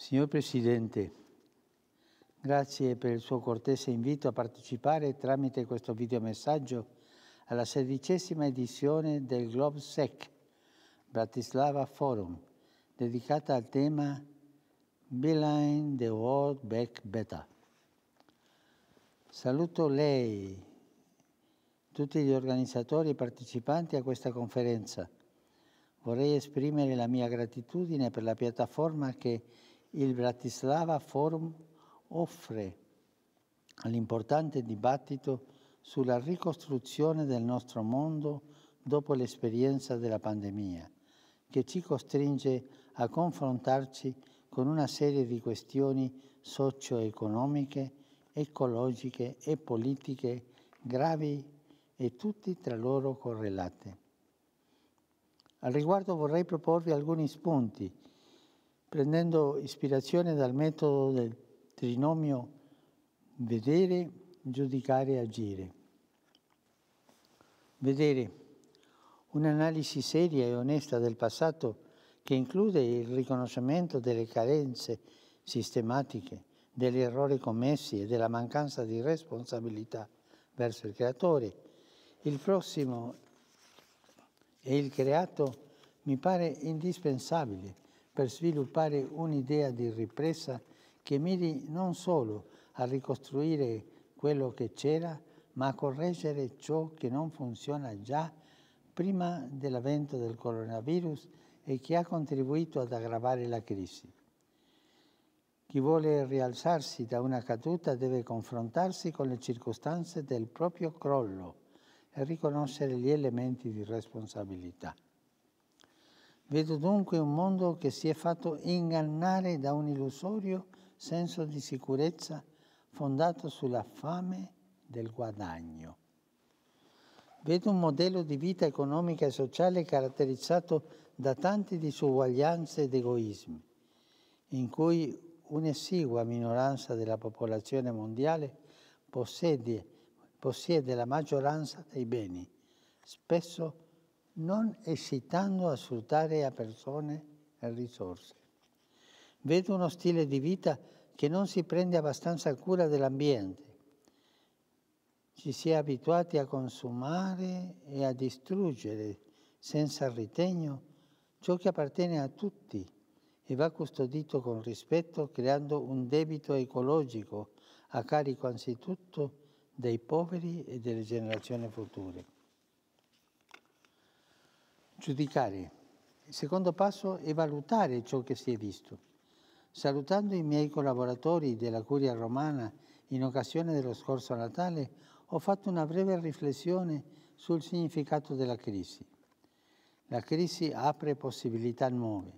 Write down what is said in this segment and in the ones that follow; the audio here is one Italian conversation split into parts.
Signor Presidente, grazie per il suo cortese invito a partecipare tramite questo videomessaggio alla sedicesima edizione del GlobeSec Bratislava Forum, dedicata al tema Beeline the World Back Better. Saluto lei, tutti gli organizzatori e partecipanti a questa conferenza. Vorrei esprimere la mia gratitudine per la piattaforma che il Bratislava Forum offre all'importante dibattito sulla ricostruzione del nostro mondo dopo l'esperienza della pandemia, che ci costringe a confrontarci con una serie di questioni socio-economiche, ecologiche e politiche gravi e tutti tra loro correlate. Al riguardo vorrei proporvi alcuni spunti prendendo ispirazione dal metodo del trinomio vedere, giudicare e agire. Vedere un'analisi seria e onesta del passato che include il riconoscimento delle carenze sistematiche, degli errori commessi e della mancanza di responsabilità verso il creatore. Il prossimo e il creato mi pare indispensabile per sviluppare un'idea di ripresa che miri non solo a ricostruire quello che c'era, ma a correggere ciò che non funziona già prima dell'avvento del coronavirus e che ha contribuito ad aggravare la crisi. Chi vuole rialzarsi da una caduta deve confrontarsi con le circostanze del proprio crollo e riconoscere gli elementi di responsabilità. Vedo dunque un mondo che si è fatto ingannare da un illusorio senso di sicurezza fondato sulla fame del guadagno. Vedo un modello di vita economica e sociale caratterizzato da tante disuguaglianze ed egoismi, in cui un'esigua minoranza della popolazione mondiale possiede, possiede la maggioranza dei beni, spesso non esitando a sfruttare a persone e risorse. Vedo uno stile di vita che non si prende abbastanza cura dell'ambiente. Ci si è abituati a consumare e a distruggere senza ritegno ciò che appartiene a tutti e va custodito con rispetto creando un debito ecologico a carico anzitutto dei poveri e delle generazioni future giudicare. Il secondo passo è valutare ciò che si è visto. Salutando i miei collaboratori della Curia Romana in occasione dello scorso Natale, ho fatto una breve riflessione sul significato della crisi. La crisi apre possibilità nuove,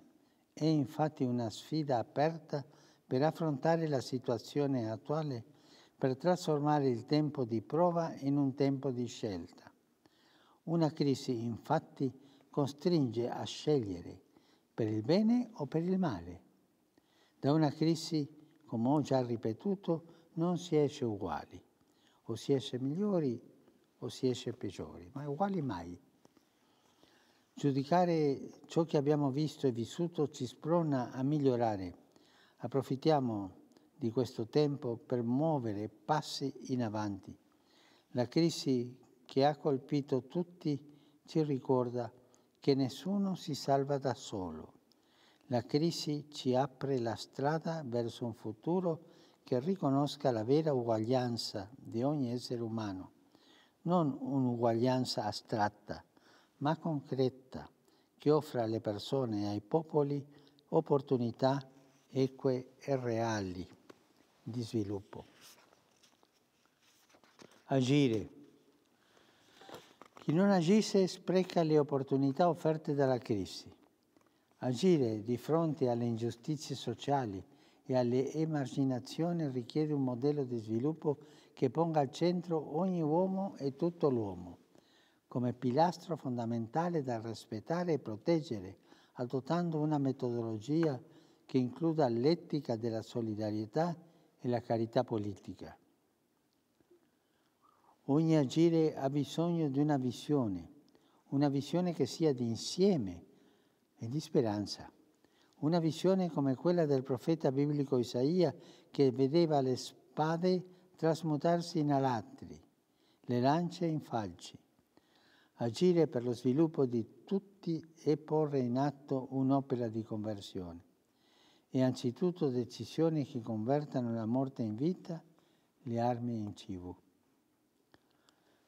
è infatti una sfida aperta per affrontare la situazione attuale, per trasformare il tempo di prova in un tempo di scelta. Una crisi infatti è costringe a scegliere per il bene o per il male. Da una crisi, come ho già ripetuto, non si esce uguali, o si esce migliori o si esce peggiori, ma uguali mai. Giudicare ciò che abbiamo visto e vissuto ci sprona a migliorare. Approfittiamo di questo tempo per muovere passi in avanti. La crisi che ha colpito tutti ci ricorda che nessuno si salva da solo. La crisi ci apre la strada verso un futuro che riconosca la vera uguaglianza di ogni essere umano, non un'uguaglianza astratta, ma concreta, che offra alle persone e ai popoli opportunità eque e reali di sviluppo. Agire chi non agisce spreca le opportunità offerte dalla crisi. Agire di fronte alle ingiustizie sociali e alle emarginazioni richiede un modello di sviluppo che ponga al centro ogni uomo e tutto l'uomo, come pilastro fondamentale da rispettare e proteggere, adottando una metodologia che includa l'etica della solidarietà e la carità politica. Ogni agire ha bisogno di una visione, una visione che sia di insieme e di speranza. Una visione come quella del profeta biblico Isaia che vedeva le spade trasmutarsi in alatri, le lance in falci. Agire per lo sviluppo di tutti e porre in atto un'opera di conversione. E anzitutto decisioni che convertano la morte in vita, le armi in cibo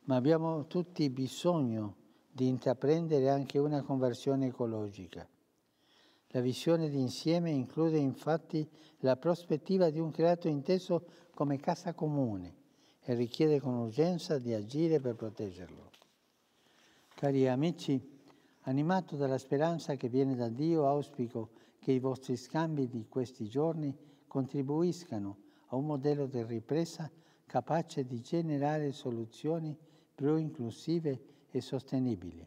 ma abbiamo tutti bisogno di intraprendere anche una conversione ecologica. La visione d'insieme include infatti la prospettiva di un creato inteso come casa comune e richiede con urgenza di agire per proteggerlo. Cari amici, animato dalla speranza che viene da Dio, auspico che i vostri scambi di questi giorni contribuiscano a un modello di ripresa capace di generare soluzioni più inclusive e sostenibili,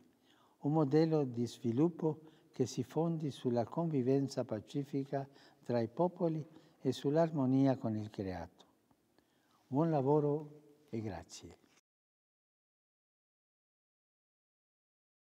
un modello di sviluppo che si fondi sulla convivenza pacifica tra i popoli e sull'armonia con il creato. Buon lavoro e grazie.